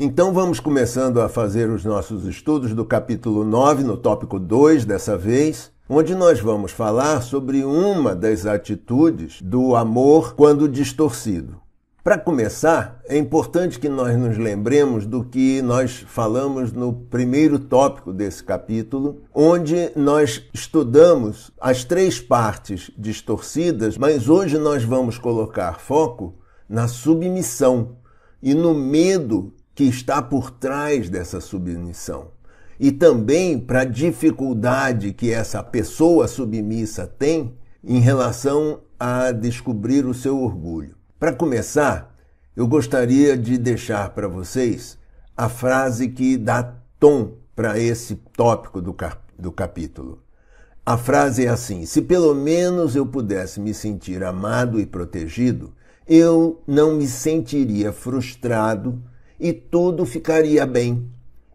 Então vamos começando a fazer os nossos estudos do capítulo 9, no tópico 2 dessa vez, onde nós vamos falar sobre uma das atitudes do amor quando distorcido. Para começar, é importante que nós nos lembremos do que nós falamos no primeiro tópico desse capítulo, onde nós estudamos as três partes distorcidas, mas hoje nós vamos colocar foco na submissão e no medo que está por trás dessa submissão e também para a dificuldade que essa pessoa submissa tem em relação a descobrir o seu orgulho. Para começar, eu gostaria de deixar para vocês a frase que dá tom para esse tópico do, cap do capítulo. A frase é assim: se pelo menos eu pudesse me sentir amado e protegido, eu não me sentiria frustrado e tudo ficaria bem.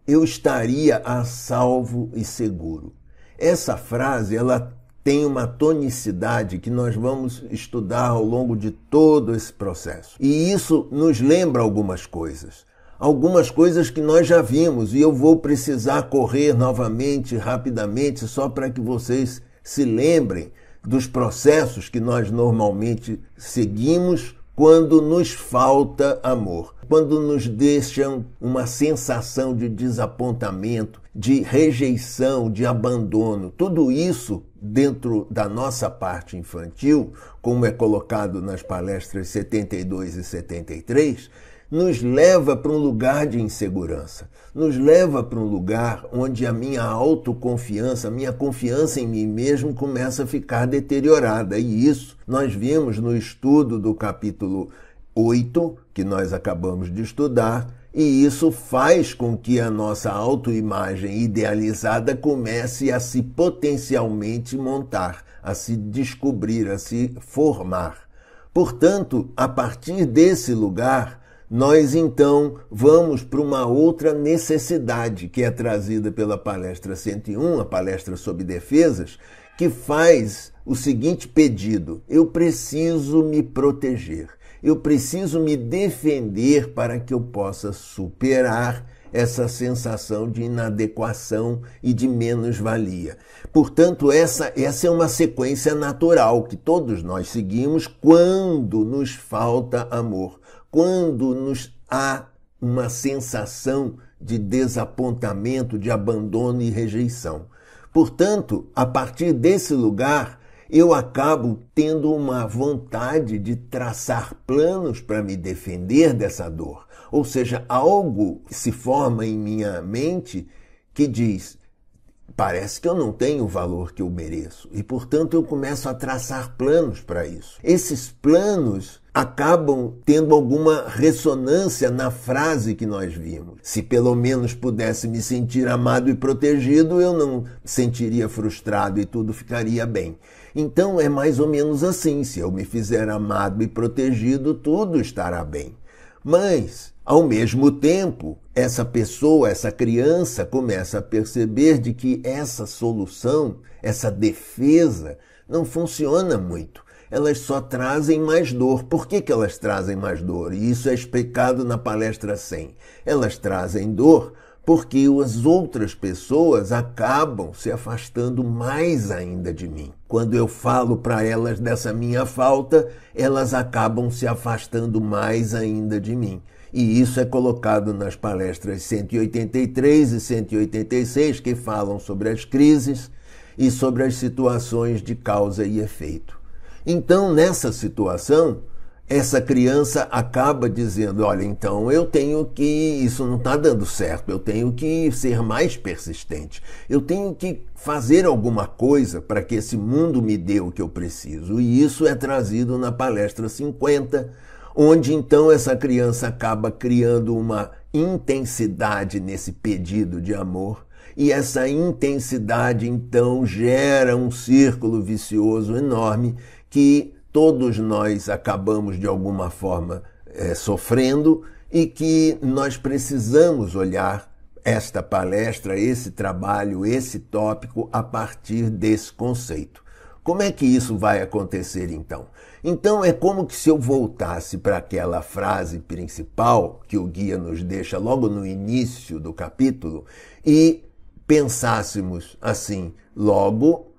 Eu estaria a salvo e seguro. Essa frase ela tem uma tonicidade que nós vamos estudar ao longo de todo esse processo. E isso nos lembra algumas coisas. Algumas coisas que nós já vimos e eu vou precisar correr novamente, rapidamente, só para que vocês se lembrem dos processos que nós normalmente seguimos quando nos falta amor, quando nos deixam uma sensação de desapontamento, de rejeição, de abandono. Tudo isso dentro da nossa parte infantil, como é colocado nas palestras 72 e 73, nos leva para um lugar de insegurança, nos leva para um lugar onde a minha autoconfiança, a minha confiança em mim mesmo começa a ficar deteriorada. E isso nós vimos no estudo do capítulo 8, que nós acabamos de estudar, e isso faz com que a nossa autoimagem idealizada comece a se potencialmente montar, a se descobrir, a se formar. Portanto, a partir desse lugar, nós então vamos para uma outra necessidade que é trazida pela palestra 101, a palestra sobre defesas, que faz o seguinte pedido: eu preciso me proteger, eu preciso me defender para que eu possa superar essa sensação de inadequação e de menos-valia. Portanto, essa, essa é uma sequência natural que todos nós seguimos quando nos falta amor quando nos há uma sensação de desapontamento, de abandono e rejeição. Portanto, a partir desse lugar, eu acabo tendo uma vontade de traçar planos para me defender dessa dor. Ou seja, algo se forma em minha mente que diz: parece que eu não tenho o valor que eu mereço. E, portanto, eu começo a traçar planos para isso. Esses planos acabam tendo alguma ressonância na frase que nós vimos. Se pelo menos pudesse me sentir amado e protegido, eu não sentiria frustrado e tudo ficaria bem. Então é mais ou menos assim: se eu me fizer amado e protegido, tudo estará bem. Mas, ao mesmo tempo, essa pessoa, essa criança começa a perceber de que essa solução, essa defesa, não funciona muito elas só trazem mais dor. Por que, que elas trazem mais dor? E isso é explicado na palestra 100. Elas trazem dor porque as outras pessoas acabam se afastando mais ainda de mim. Quando eu falo para elas dessa minha falta, elas acabam se afastando mais ainda de mim. E isso é colocado nas palestras 183 e 186, que falam sobre as crises e sobre as situações de causa e efeito. Então, nessa situação, essa criança acaba dizendo: olha, então eu tenho que. Isso não está dando certo, eu tenho que ser mais persistente, eu tenho que fazer alguma coisa para que esse mundo me dê o que eu preciso. E isso é trazido na palestra 50, onde então essa criança acaba criando uma intensidade nesse pedido de amor. E essa intensidade então gera um círculo vicioso enorme que todos nós acabamos de alguma forma é, sofrendo e que nós precisamos olhar esta palestra, esse trabalho, esse tópico a partir desse conceito. Como é que isso vai acontecer então? Então é como se eu voltasse para aquela frase principal que o guia nos deixa logo no início do capítulo e pensássemos assim: logo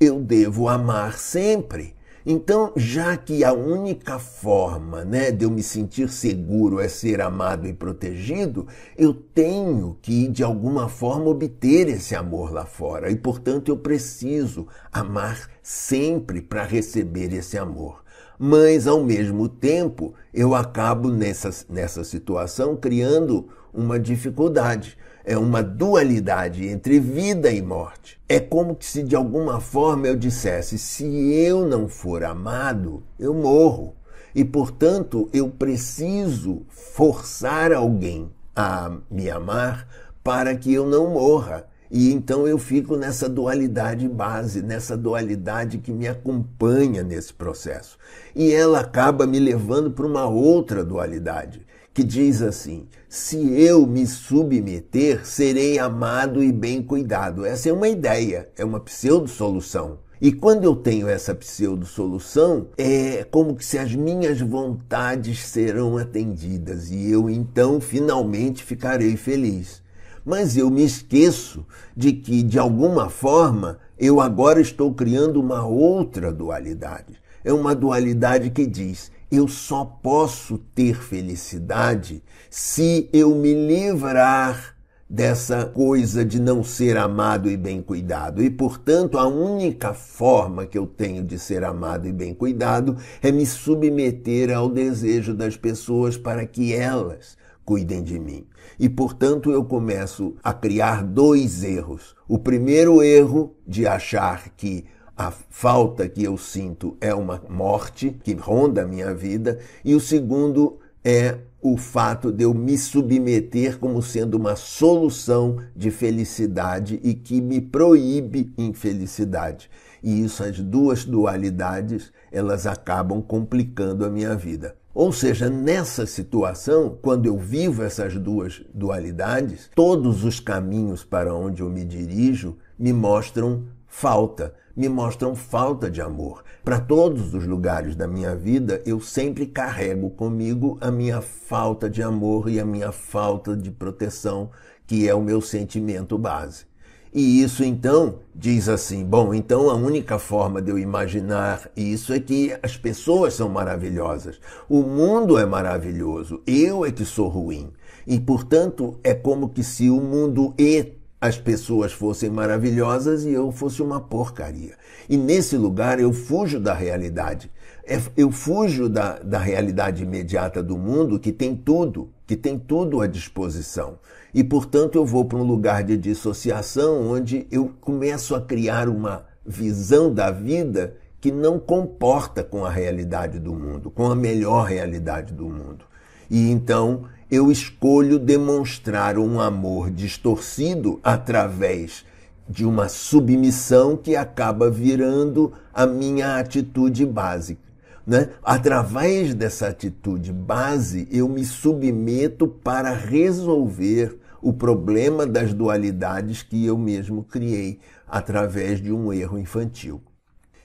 eu devo amar sempre. Então, já que a única forma né, de eu me sentir seguro é ser amado e protegido, eu tenho que, de alguma forma, obter esse amor lá fora. E, portanto, eu preciso amar sempre para receber esse amor. Mas, ao mesmo tempo, eu acabo nessa, nessa situação criando uma dificuldade, é uma dualidade entre vida e morte. É como se de alguma forma eu dissesse: se eu não for amado, eu morro. E portanto, eu preciso forçar alguém a me amar para que eu não morra. E então eu fico nessa dualidade base, nessa dualidade que me acompanha nesse processo. E ela acaba me levando para uma outra dualidade, que diz assim: se eu me submeter, serei amado e bem cuidado. Essa é uma ideia, é uma pseudo-solução. E quando eu tenho essa pseudo-solução, é como que se as minhas vontades serão atendidas e eu então finalmente ficarei feliz. Mas eu me esqueço de que, de alguma forma, eu agora estou criando uma outra dualidade. É uma dualidade que diz: eu só posso ter felicidade se eu me livrar dessa coisa de não ser amado e bem cuidado. E, portanto, a única forma que eu tenho de ser amado e bem cuidado é me submeter ao desejo das pessoas para que elas cuidem de mim. E, portanto, eu começo a criar dois erros. O primeiro erro de achar que a falta que eu sinto é uma morte que ronda a minha vida, e o segundo é o fato de eu me submeter como sendo uma solução de felicidade e que me proíbe infelicidade. E isso, as duas dualidades, elas acabam complicando a minha vida. Ou seja, nessa situação, quando eu vivo essas duas dualidades, todos os caminhos para onde eu me dirijo me mostram falta, me mostram falta de amor. Para todos os lugares da minha vida, eu sempre carrego comigo a minha falta de amor e a minha falta de proteção, que é o meu sentimento base. E isso então diz assim: bom, então a única forma de eu imaginar isso é que as pessoas são maravilhosas, o mundo é maravilhoso, eu é que sou ruim. E portanto é como que se o mundo e as pessoas fossem maravilhosas e eu fosse uma porcaria. E nesse lugar eu fujo da realidade. É, eu fujo da, da realidade imediata do mundo que tem tudo, que tem tudo à disposição. E, portanto, eu vou para um lugar de dissociação onde eu começo a criar uma visão da vida que não comporta com a realidade do mundo, com a melhor realidade do mundo. E então eu escolho demonstrar um amor distorcido através de uma submissão que acaba virando a minha atitude básica. Né? Através dessa atitude base, eu me submeto para resolver o problema das dualidades que eu mesmo criei através de um erro infantil.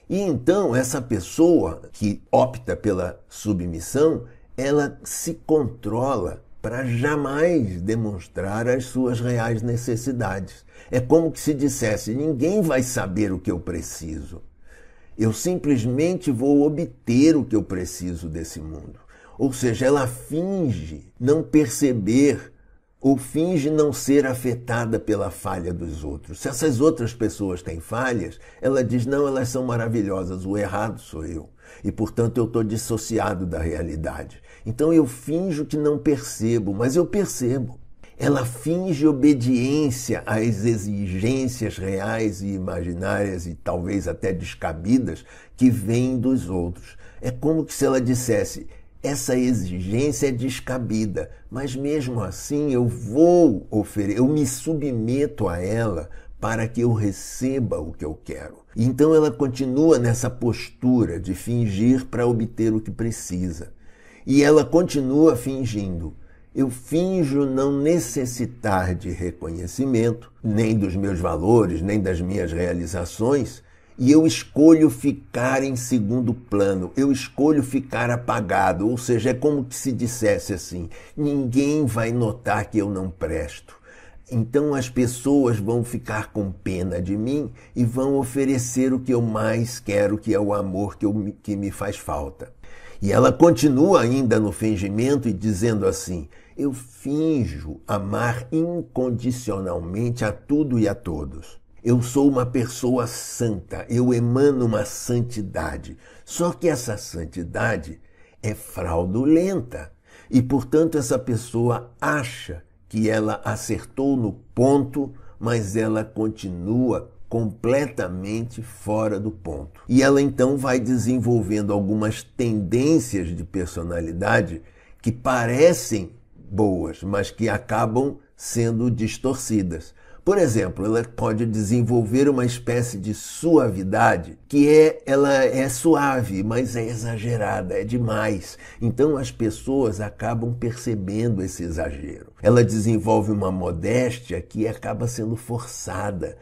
E então, essa pessoa que opta pela submissão, ela se controla para jamais demonstrar as suas reais necessidades. É como se dissesse: ninguém vai saber o que eu preciso. Eu simplesmente vou obter o que eu preciso desse mundo. Ou seja, ela finge não perceber ou finge não ser afetada pela falha dos outros. Se essas outras pessoas têm falhas, ela diz: não, elas são maravilhosas, o errado sou eu. E portanto eu estou dissociado da realidade. Então eu finjo que não percebo, mas eu percebo. Ela finge obediência às exigências reais e imaginárias e talvez até descabidas que vêm dos outros. É como se ela dissesse: essa exigência é descabida, mas mesmo assim eu vou oferecer, eu me submeto a ela para que eu receba o que eu quero. Então ela continua nessa postura de fingir para obter o que precisa. E ela continua fingindo. Eu finjo não necessitar de reconhecimento, nem dos meus valores, nem das minhas realizações, e eu escolho ficar em segundo plano, eu escolho ficar apagado, ou seja, é como se dissesse assim: ninguém vai notar que eu não presto. Então as pessoas vão ficar com pena de mim e vão oferecer o que eu mais quero, que é o amor que, eu, que me faz falta. E ela continua ainda no fingimento e dizendo assim: Eu finjo amar incondicionalmente a tudo e a todos. Eu sou uma pessoa santa, eu emano uma santidade. Só que essa santidade é fraudulenta. E, portanto, essa pessoa acha que ela acertou no ponto, mas ela continua completamente fora do ponto. E ela então vai desenvolvendo algumas tendências de personalidade que parecem boas, mas que acabam sendo distorcidas. Por exemplo, ela pode desenvolver uma espécie de suavidade, que é ela é suave, mas é exagerada, é demais. Então as pessoas acabam percebendo esse exagero. Ela desenvolve uma modéstia que acaba sendo forçada,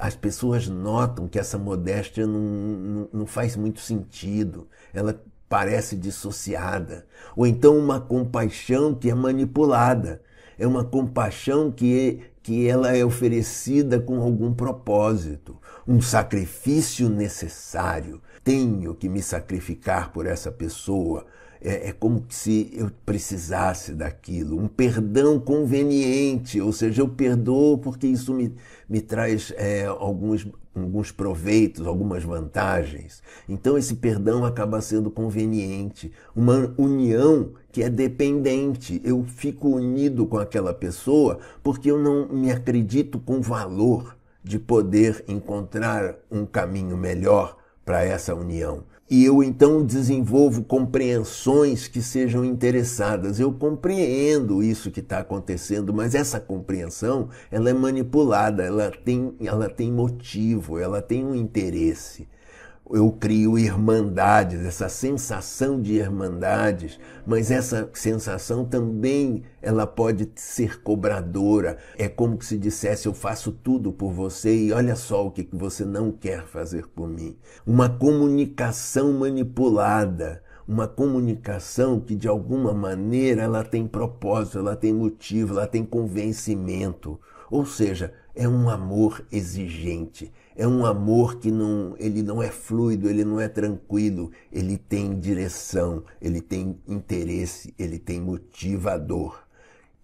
as pessoas notam que essa modéstia não, não, não faz muito sentido, ela parece dissociada, ou então uma compaixão que é manipulada, é uma compaixão que, que ela é oferecida com algum propósito, um sacrifício necessário. Tenho que me sacrificar por essa pessoa, é, é, como se eu precisasse daquilo, um perdão conveniente, ou seja, eu perdoo porque isso me, me traz é, alguns, alguns proveitos, algumas vantagens. Então esse perdão acaba sendo conveniente, uma união que é dependente. Eu fico unido com aquela pessoa porque eu não me acredito com valor de poder encontrar um caminho melhor para essa união. E eu então desenvolvo compreensões que sejam interessadas. Eu compreendo isso que está acontecendo, mas essa compreensão ela é manipulada, ela tem, ela tem motivo, ela tem um interesse eu crio irmandades, essa sensação de irmandades, mas essa sensação também ela pode ser cobradora. É como se dissesse eu faço tudo por você e olha só o que você não quer fazer por mim. Uma comunicação manipulada, uma comunicação que de alguma maneira ela tem propósito, ela tem motivo, ela tem convencimento. Ou seja, é um amor exigente, é um amor que não, ele não é fluido, ele não é tranquilo, ele tem direção, ele tem interesse, ele tem motivador.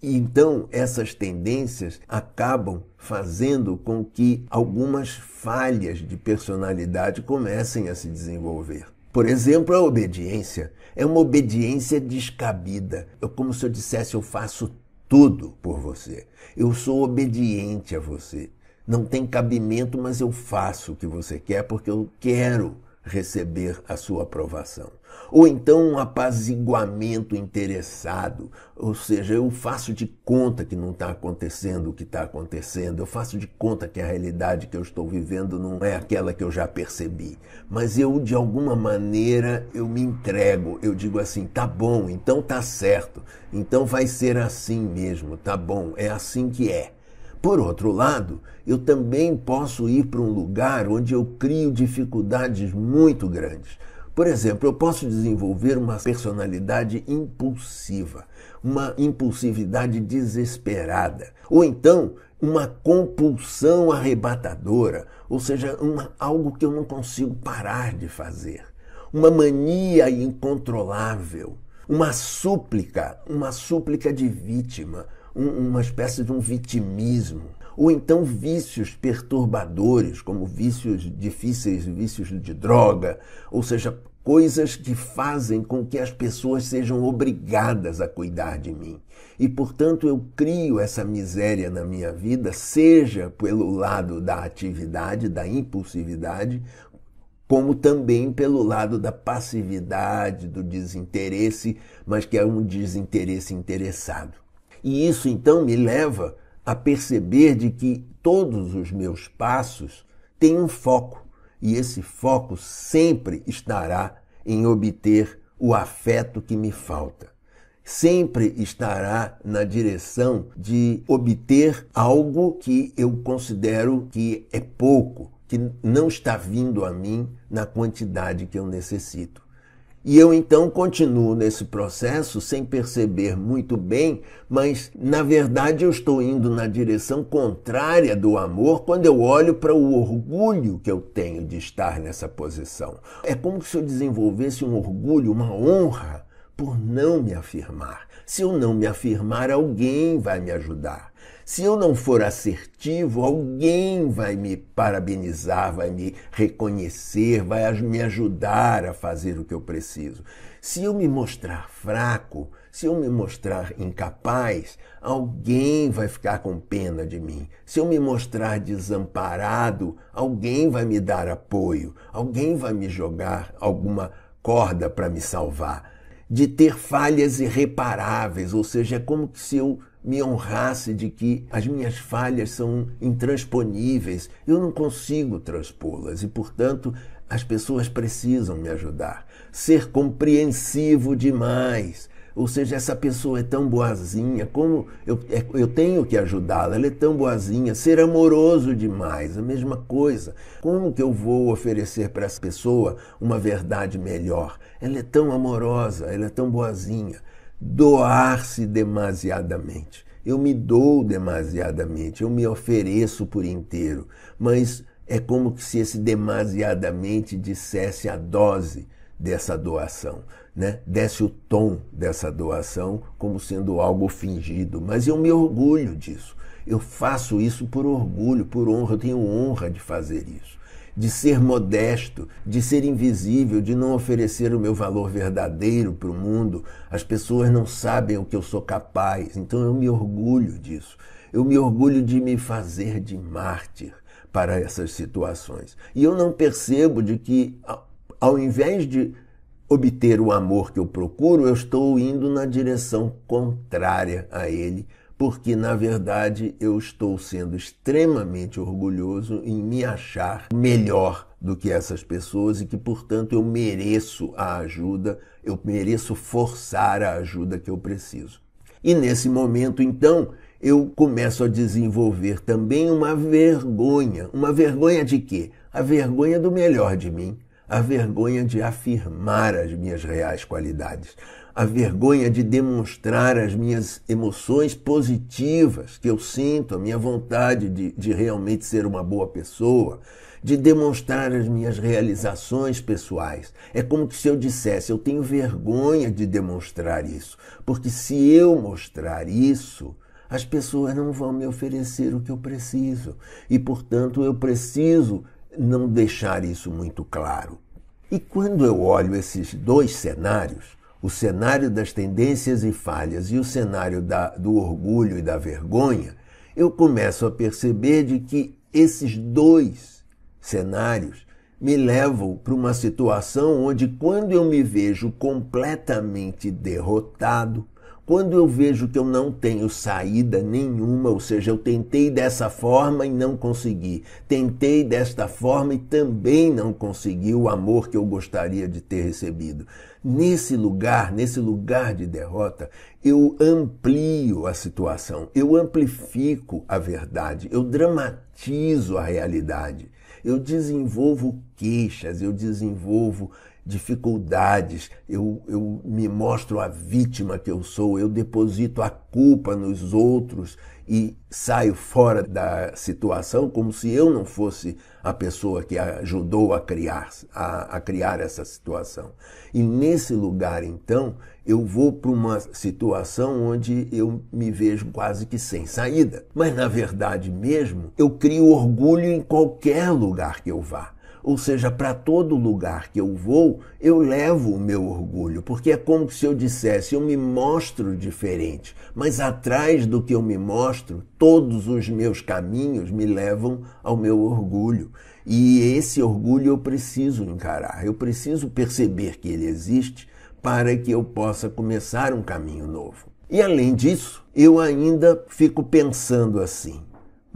Então, essas tendências acabam fazendo com que algumas falhas de personalidade comecem a se desenvolver. Por exemplo, a obediência. É uma obediência descabida. É como se eu dissesse: eu faço tudo por você. Eu sou obediente a você não tem cabimento, mas eu faço o que você quer porque eu quero receber a sua aprovação. Ou então um apaziguamento interessado, ou seja, eu faço de conta que não está acontecendo o que está acontecendo, eu faço de conta que a realidade que eu estou vivendo não é aquela que eu já percebi, mas eu de alguma maneira eu me entrego, eu digo assim, tá bom, então tá certo, então vai ser assim mesmo, tá bom, é assim que é. Por outro lado, eu também posso ir para um lugar onde eu crio dificuldades muito grandes. Por exemplo, eu posso desenvolver uma personalidade impulsiva, uma impulsividade desesperada, ou então uma compulsão arrebatadora, ou seja, uma, algo que eu não consigo parar de fazer, uma mania incontrolável, uma súplica, uma súplica de vítima, um, uma espécie de um vitimismo, ou então vícios perturbadores, como vícios difíceis, vícios de droga, ou seja, coisas que fazem com que as pessoas sejam obrigadas a cuidar de mim. E, portanto, eu crio essa miséria na minha vida, seja pelo lado da atividade, da impulsividade, como também pelo lado da passividade, do desinteresse, mas que é um desinteresse interessado. E isso então me leva a perceber de que todos os meus passos têm um foco, e esse foco sempre estará em obter o afeto que me falta. Sempre estará na direção de obter algo que eu considero que é pouco, que não está vindo a mim na quantidade que eu necessito. E eu então continuo nesse processo sem perceber muito bem, mas na verdade eu estou indo na direção contrária do amor quando eu olho para o orgulho que eu tenho de estar nessa posição. É como se eu desenvolvesse um orgulho, uma honra por não me afirmar. Se eu não me afirmar, alguém vai me ajudar. Se eu não for assertivo, alguém vai me parabenizar, vai me reconhecer, vai me ajudar a fazer o que eu preciso. Se eu me mostrar fraco, se eu me mostrar incapaz, alguém vai ficar com pena de mim. Se eu me mostrar desamparado, alguém vai me dar apoio, alguém vai me jogar alguma corda para me salvar de ter falhas irreparáveis, ou seja, é como se eu me honrasse de que as minhas falhas são intransponíveis, eu não consigo transpô-las e, portanto, as pessoas precisam me ajudar. Ser compreensivo demais. Ou seja, essa pessoa é tão boazinha, como eu, é, eu tenho que ajudá-la, ela é tão boazinha. Ser amoroso demais, a mesma coisa. Como que eu vou oferecer para essa pessoa uma verdade melhor? Ela é tão amorosa, ela é tão boazinha doar-se demasiadamente. Eu me dou demasiadamente, eu me ofereço por inteiro, mas é como se esse demasiadamente dissesse a dose dessa doação, né? desse o tom dessa doação como sendo algo fingido. Mas eu me orgulho disso. Eu faço isso por orgulho, por honra, eu tenho honra de fazer isso de ser modesto, de ser invisível, de não oferecer o meu valor verdadeiro para o mundo. As pessoas não sabem o que eu sou capaz, então eu me orgulho disso. Eu me orgulho de me fazer de mártir para essas situações. E eu não percebo de que, ao invés de obter o amor que eu procuro, eu estou indo na direção contrária a ele porque na verdade eu estou sendo extremamente orgulhoso em me achar melhor do que essas pessoas e que, portanto, eu mereço a ajuda, eu mereço forçar a ajuda que eu preciso. E nesse momento, então, eu começo a desenvolver também uma vergonha. Uma vergonha de quê? A vergonha do melhor de mim, a vergonha de afirmar as minhas reais qualidades a vergonha de demonstrar as minhas emoções positivas que eu sinto, a minha vontade de, de realmente ser uma boa pessoa, de demonstrar as minhas realizações pessoais. É como se eu dissesse: eu tenho vergonha de demonstrar isso, porque se eu mostrar isso, as pessoas não vão me oferecer o que eu preciso e, portanto, eu preciso não deixar isso muito claro. E quando eu olho esses dois cenários, o cenário das tendências e falhas e o cenário da, do orgulho e da vergonha, eu começo a perceber de que esses dois cenários me levam para uma situação onde, quando eu me vejo completamente derrotado, quando eu vejo que eu não tenho saída nenhuma, ou seja, eu tentei dessa forma e não consegui, tentei desta forma e também não consegui o amor que eu gostaria de ter recebido. Nesse lugar, nesse lugar de derrota, eu amplio a situação, eu amplifico a verdade, eu dramatizo a realidade, eu desenvolvo queixas, eu desenvolvo dificuldades, eu, eu me mostro a vítima que eu sou, eu deposito a culpa nos outros e saio fora da situação como se eu não fosse a pessoa que ajudou a criar, a, a criar essa situação. E nesse lugar, então, eu vou para uma situação onde eu me vejo quase que sem saída. Mas, na verdade mesmo, eu crio orgulho em qualquer lugar que eu vá. Ou seja, para todo lugar que eu vou, eu levo o meu orgulho, porque é como se eu dissesse, eu me mostro diferente, mas atrás do que eu me mostro, todos os meus caminhos me levam ao meu orgulho. E esse orgulho eu preciso encarar, eu preciso perceber que ele existe para que eu possa começar um caminho novo. E além disso, eu ainda fico pensando assim: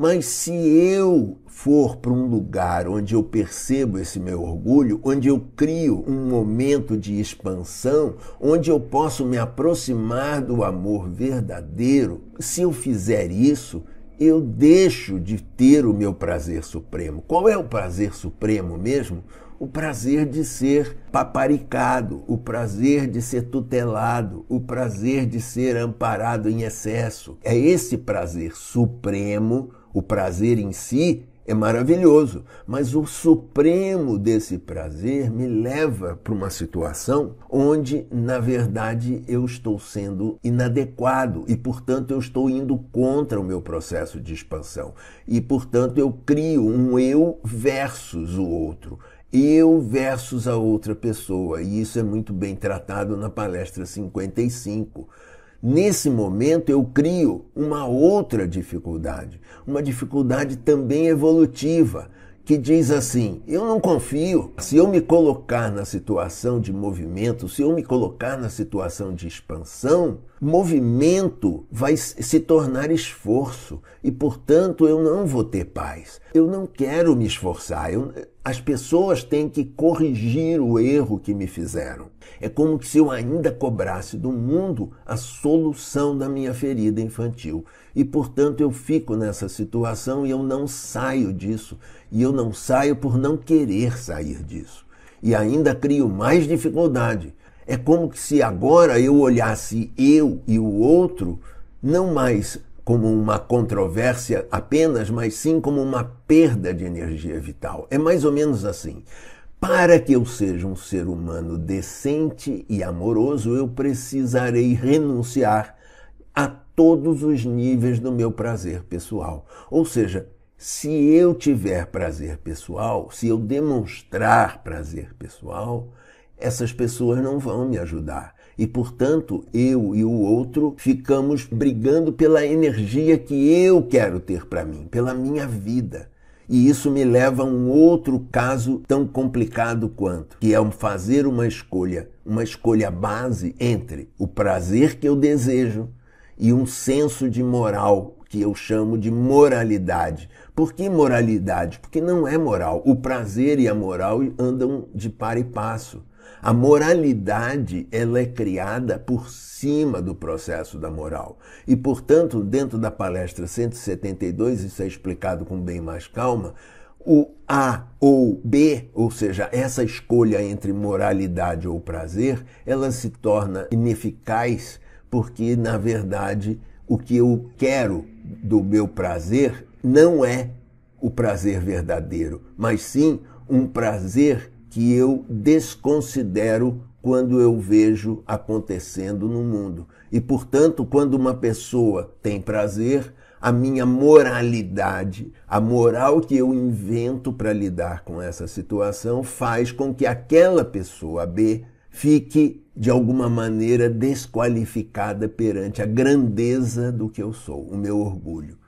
mas se eu for para um lugar onde eu percebo esse meu orgulho, onde eu crio um momento de expansão, onde eu posso me aproximar do amor verdadeiro, se eu fizer isso, eu deixo de ter o meu prazer supremo. Qual é o prazer supremo mesmo? O prazer de ser paparicado, o prazer de ser tutelado, o prazer de ser amparado em excesso. É esse prazer supremo o prazer em si é maravilhoso, mas o supremo desse prazer me leva para uma situação onde, na verdade, eu estou sendo inadequado e, portanto, eu estou indo contra o meu processo de expansão. E, portanto, eu crio um eu versus o outro eu versus a outra pessoa, e isso é muito bem tratado na palestra 55. Nesse momento eu crio uma outra dificuldade, uma dificuldade também evolutiva, que diz assim: eu não confio. Se eu me colocar na situação de movimento, se eu me colocar na situação de expansão, movimento vai se tornar esforço e, portanto, eu não vou ter paz. Eu não quero me esforçar, eu, as pessoas têm que corrigir o erro que me fizeram. É como se eu ainda cobrasse do mundo a solução da minha ferida infantil. E, portanto, eu fico nessa situação e eu não saio disso. E eu não saio por não querer sair disso. E ainda crio mais dificuldade. É como se agora eu olhasse eu e o outro não mais como uma controvérsia apenas, mas sim como uma perda de energia vital. É mais ou menos assim. Para que eu seja um ser humano decente e amoroso, eu precisarei renunciar a todos os níveis do meu prazer pessoal. Ou seja, se eu tiver prazer pessoal, se eu demonstrar prazer pessoal, essas pessoas não vão me ajudar e, portanto, eu e o outro ficamos brigando pela energia que eu quero ter para mim, pela minha vida. E isso me leva a um outro caso tão complicado quanto, que é fazer uma escolha, uma escolha base entre o prazer que eu desejo e um senso de moral que eu chamo de moralidade. Por que moralidade? Porque não é moral. O prazer e a moral andam de par e passo. A moralidade ela é criada por cima do processo da moral. E, portanto, dentro da palestra 172, isso é explicado com bem mais calma, o A ou B, ou seja, essa escolha entre moralidade ou prazer, ela se torna ineficaz porque, na verdade, o que eu quero do meu prazer não é o prazer verdadeiro, mas sim um prazer que eu desconsidero quando eu vejo acontecendo no mundo. E, portanto, quando uma pessoa tem prazer, a minha moralidade, a moral que eu invento para lidar com essa situação, faz com que aquela pessoa B fique, de alguma maneira, desqualificada perante a grandeza do que eu sou, o meu orgulho.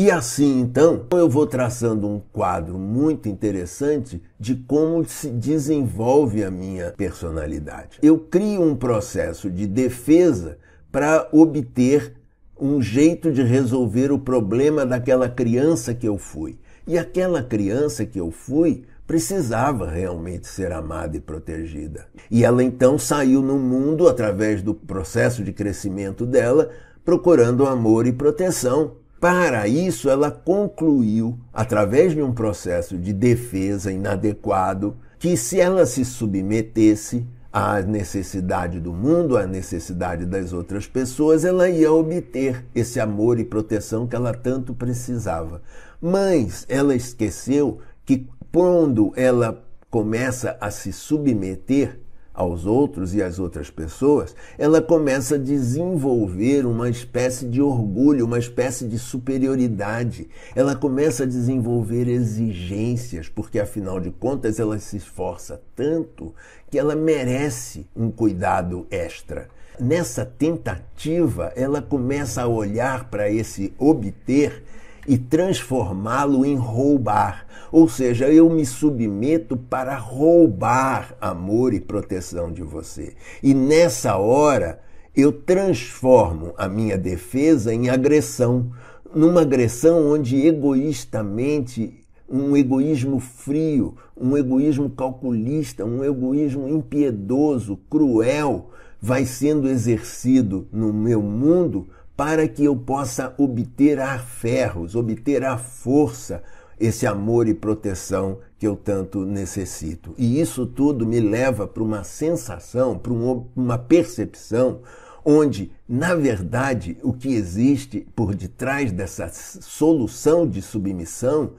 E assim então, eu vou traçando um quadro muito interessante de como se desenvolve a minha personalidade. Eu crio um processo de defesa para obter um jeito de resolver o problema daquela criança que eu fui. E aquela criança que eu fui precisava realmente ser amada e protegida. E ela então saiu no mundo através do processo de crescimento dela, procurando amor e proteção para isso, ela concluiu, através de um processo de defesa inadequado, que se ela se submetesse à necessidade do mundo, à necessidade das outras pessoas, ela ia obter esse amor e proteção que ela tanto precisava. Mas ela esqueceu que quando ela começa a se submeter, aos outros e às outras pessoas, ela começa a desenvolver uma espécie de orgulho, uma espécie de superioridade. Ela começa a desenvolver exigências, porque afinal de contas ela se esforça tanto que ela merece um cuidado extra. Nessa tentativa, ela começa a olhar para esse obter e transformá-lo em roubar. Ou seja, eu me submeto para roubar amor e proteção de você. E nessa hora, eu transformo a minha defesa em agressão, numa agressão onde egoístamente um egoísmo frio, um egoísmo calculista, um egoísmo impiedoso, cruel, vai sendo exercido no meu mundo para que eu possa obter a ferros, obter a força, esse amor e proteção que eu tanto necessito. E isso tudo me leva para uma sensação, para uma percepção, onde, na verdade, o que existe por detrás dessa solução de submissão,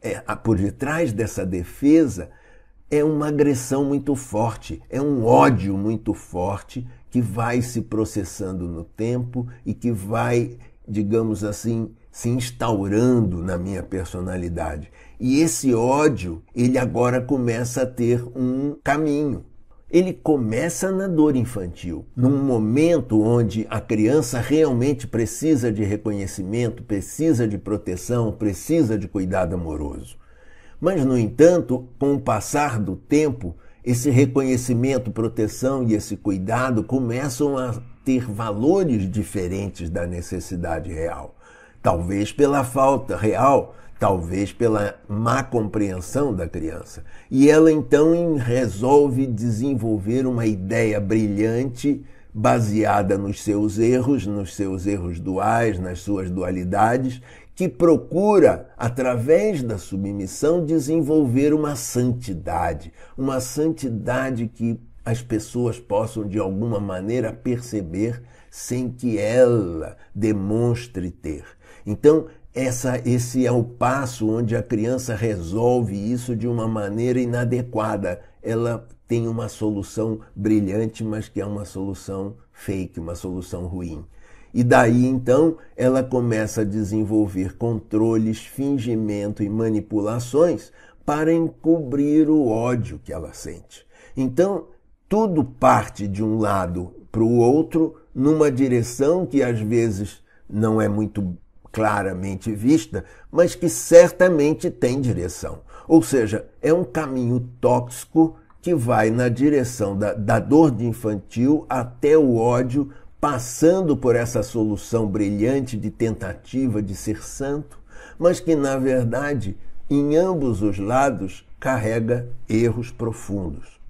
é, por detrás dessa defesa, é uma agressão muito forte, é um ódio muito forte que vai se processando no tempo e que vai, digamos assim, se instaurando na minha personalidade. E esse ódio, ele agora começa a ter um caminho. Ele começa na dor infantil, num momento onde a criança realmente precisa de reconhecimento, precisa de proteção, precisa de cuidado amoroso. Mas, no entanto, com o passar do tempo, esse reconhecimento, proteção e esse cuidado começam a ter valores diferentes da necessidade real. Talvez pela falta real, talvez pela má compreensão da criança. E ela então resolve desenvolver uma ideia brilhante baseada nos seus erros, nos seus erros duais, nas suas dualidades que procura, através da submissão, desenvolver uma santidade, uma santidade que as pessoas possam de alguma maneira perceber sem que ela demonstre ter. Então, essa, esse é o passo onde a criança resolve isso de uma maneira inadequada. Ela tem uma solução brilhante, mas que é uma solução fake, uma solução ruim. E daí então ela começa a desenvolver controles, fingimento e manipulações para encobrir o ódio que ela sente. Então, tudo parte de um lado para o outro, numa direção que às vezes não é muito claramente vista, mas que certamente tem direção. Ou seja, é um caminho tóxico que vai na direção da, da dor de infantil até o ódio passando por essa solução brilhante de tentativa de ser santo, mas que, na verdade, em ambos os lados carrega erros profundos.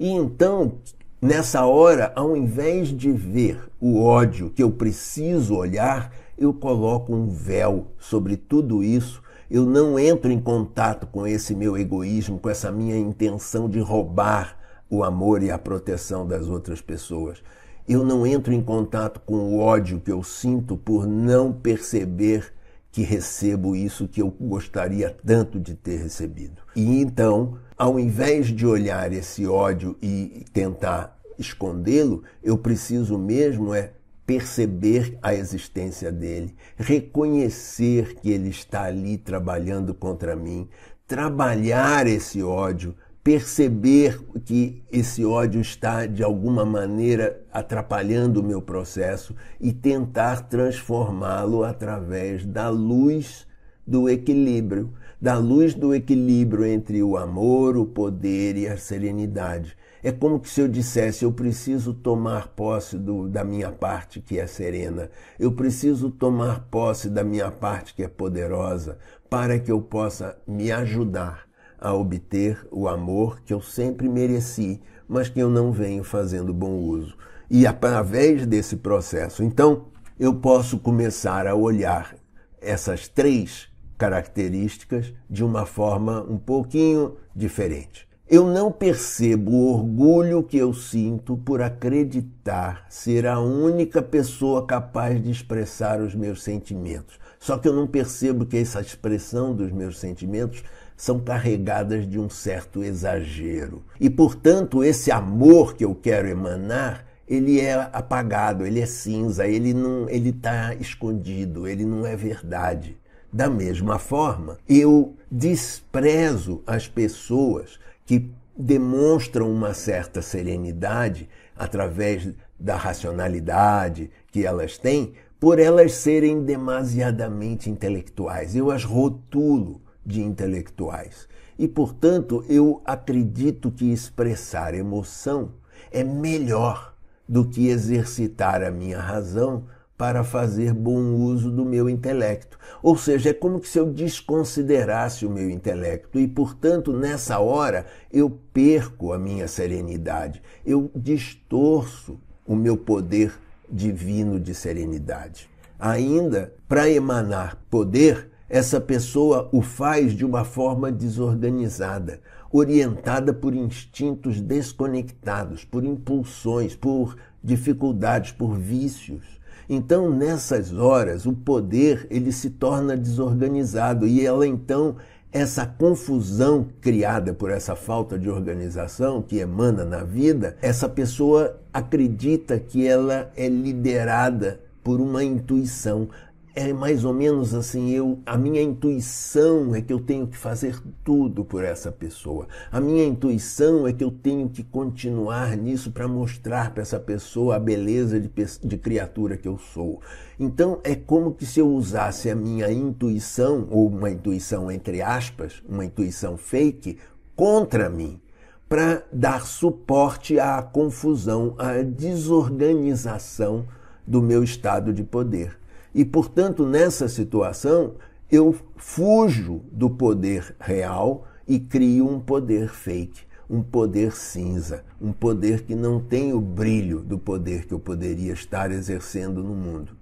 E então, nessa hora, ao invés de ver o ódio que eu preciso olhar, eu coloco um véu sobre tudo isso. Eu não entro em contato com esse meu egoísmo, com essa minha intenção de roubar o amor e a proteção das outras pessoas eu não entro em contato com o ódio que eu sinto por não perceber que recebo isso que eu gostaria tanto de ter recebido. E então, ao invés de olhar esse ódio e tentar escondê-lo, eu preciso mesmo é perceber a existência dele, reconhecer que ele está ali trabalhando contra mim, trabalhar esse ódio, perceber que esse ódio está de alguma maneira atrapalhando o meu processo e tentar transformá-lo através da luz do equilíbrio, da luz do equilíbrio entre o amor, o poder e a serenidade. É como que se eu dissesse: eu preciso tomar posse do, da minha parte que é serena, eu preciso tomar posse da minha parte que é poderosa, para que eu possa me ajudar a obter o amor que eu sempre mereci, mas que eu não venho fazendo bom uso. E através desse processo, então, eu posso começar a olhar essas três características de uma forma um pouquinho diferente. Eu não percebo o orgulho que eu sinto por acreditar ser a única pessoa capaz de expressar os meus sentimentos. Só que eu não percebo que essa expressão dos meus sentimentos são carregadas de um certo exagero. E, portanto, esse amor que eu quero emanar, ele é apagado, ele é cinza, ele não, ele está escondido, ele não é verdade. Da mesma forma, eu desprezo as pessoas que demonstram uma certa serenidade através da racionalidade que elas têm, por elas serem demasiadamente intelectuais. Eu as rotulo de intelectuais. E, portanto, eu acredito que expressar emoção é melhor do que exercitar a minha razão para fazer bom uso do meu intelecto. Ou seja, é como se eu desconsiderasse o meu intelecto e, portanto, nessa hora eu perco a minha serenidade, eu distorço o meu poder divino de serenidade. Ainda, para emanar poder, essa pessoa o faz de uma forma desorganizada, orientada por instintos desconectados, por impulsões, por dificuldades, por vícios. Então, nessas horas, o poder ele se torna desorganizado e ela então essa confusão criada por essa falta de organização que emana na vida, essa pessoa acredita que ela é liderada por uma intuição, é mais ou menos assim, eu, a minha intuição é que eu tenho que fazer tudo por essa pessoa. A minha intuição é que eu tenho que continuar nisso para mostrar para essa pessoa a beleza de, de criatura que eu sou. Então é como que se eu usasse a minha intuição, ou uma intuição entre aspas, uma intuição fake, contra mim para dar suporte à confusão, à desorganização do meu estado de poder. E, portanto, nessa situação, eu fujo do poder real e crio um poder fake, um poder cinza, um poder que não tem o brilho do poder que eu poderia estar exercendo no mundo.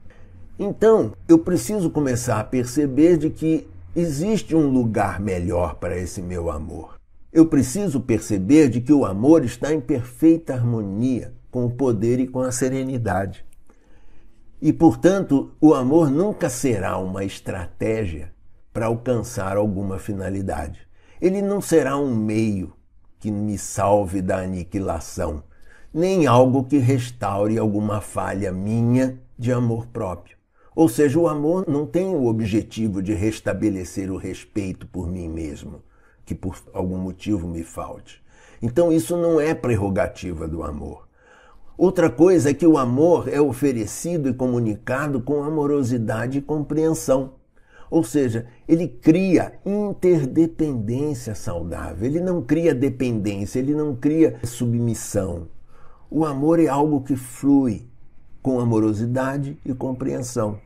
Então, eu preciso começar a perceber de que existe um lugar melhor para esse meu amor. Eu preciso perceber de que o amor está em perfeita harmonia com o poder e com a serenidade. E, portanto, o amor nunca será uma estratégia para alcançar alguma finalidade. Ele não será um meio que me salve da aniquilação, nem algo que restaure alguma falha minha de amor próprio. Ou seja, o amor não tem o objetivo de restabelecer o respeito por mim mesmo, que por algum motivo me falte. Então, isso não é prerrogativa do amor. Outra coisa é que o amor é oferecido e comunicado com amorosidade e compreensão. Ou seja, ele cria interdependência saudável, ele não cria dependência, ele não cria submissão. O amor é algo que flui com amorosidade e compreensão.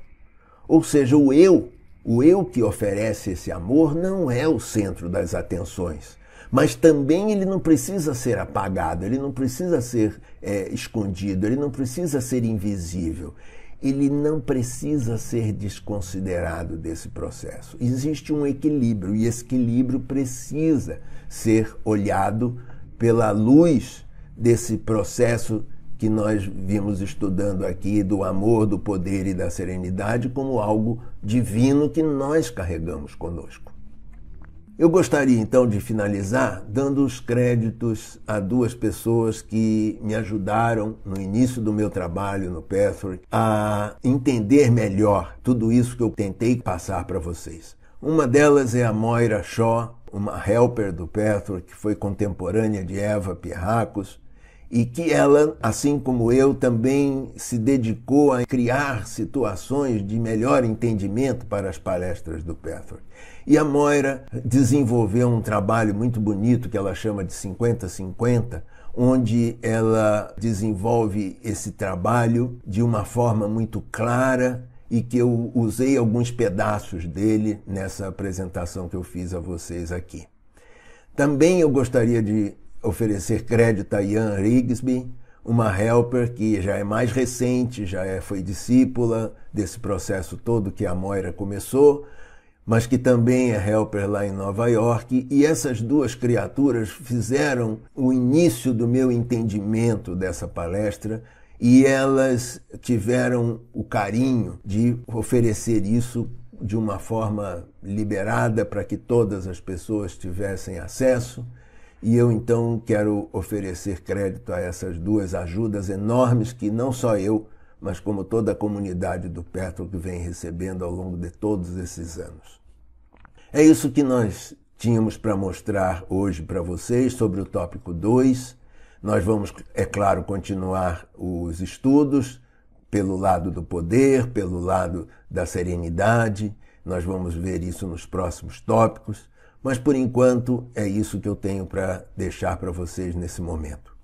Ou seja, o eu, o eu que oferece esse amor, não é o centro das atenções. Mas também ele não precisa ser apagado, ele não precisa ser é, escondido, ele não precisa ser invisível, ele não precisa ser desconsiderado desse processo. Existe um equilíbrio e esse equilíbrio precisa ser olhado pela luz desse processo que nós vimos estudando aqui do amor, do poder e da serenidade como algo divino que nós carregamos conosco. Eu gostaria então de finalizar dando os créditos a duas pessoas que me ajudaram no início do meu trabalho no Pathway a entender melhor tudo isso que eu tentei passar para vocês. Uma delas é a Moira Shaw, uma helper do Pathway que foi contemporânea de Eva Pirracos e que ela, assim como eu, também se dedicou a criar situações de melhor entendimento para as palestras do Patrick. E a Moira desenvolveu um trabalho muito bonito que ela chama de 50-50, onde ela desenvolve esse trabalho de uma forma muito clara e que eu usei alguns pedaços dele nessa apresentação que eu fiz a vocês aqui. Também eu gostaria de oferecer crédito a Ian Rigsby, uma helper que já é mais recente, já é, foi discípula desse processo todo que a Moira começou, mas que também é helper lá em Nova York, e essas duas criaturas fizeram o início do meu entendimento dessa palestra e elas tiveram o carinho de oferecer isso de uma forma liberada para que todas as pessoas tivessem acesso e eu então quero oferecer crédito a essas duas ajudas enormes que não só eu, mas como toda a comunidade do Petro que vem recebendo ao longo de todos esses anos. É isso que nós tínhamos para mostrar hoje para vocês sobre o tópico 2. Nós vamos, é claro, continuar os estudos pelo lado do poder, pelo lado da serenidade. Nós vamos ver isso nos próximos tópicos. Mas por enquanto é isso que eu tenho para deixar para vocês nesse momento.